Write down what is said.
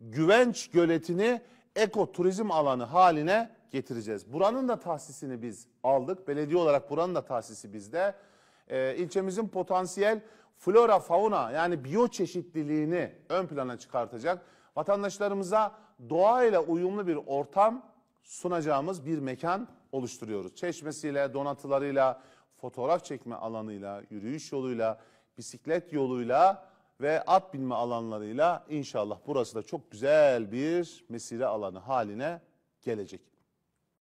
güvenç göletini ekoturizm alanı haline getireceğiz. Buranın da tahsisini biz aldık. Belediye olarak buranın da tahsisi bizde. Ee, ilçemizin potansiyel flora, fauna yani biyoçeşitliliğini ön plana çıkartacak. Vatandaşlarımıza doğayla uyumlu bir ortam sunacağımız bir mekan oluşturuyoruz. Çeşmesiyle, donatılarıyla, fotoğraf çekme alanıyla, yürüyüş yoluyla, bisiklet yoluyla ve at binme alanlarıyla inşallah burası da çok güzel bir mesire alanı haline gelecek.